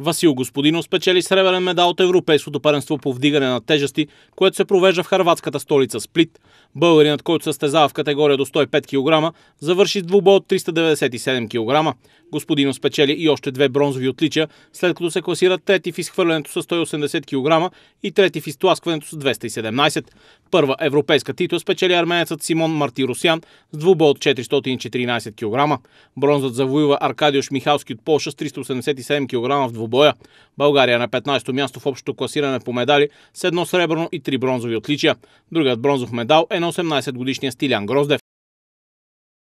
Васил Господинов спечели сребърен медал от Европейското паренство по вдигане на тежести, което се провежда в харватската столица Сплит. Българинът, който състезава в категория до 105 кг, завърши с двубо от 397 кг. Господинов спечели и още две бронзови отличия, след като се класира трети в изхвърлянето с 180 кг и трети в изтласкването с 217. Първа европейска титул спечели арменецът Симон Мартиросян с двубо от 414 кг. Бронзът завоюва Аркадиош Михалски от Польша с 387 кг в двубой двубоя. България е на 15-то място в общото класиране по медали с едно сребърно и три бронзови отличия. Другият бронзов медал е на 18-годишния Стилян Гроздев.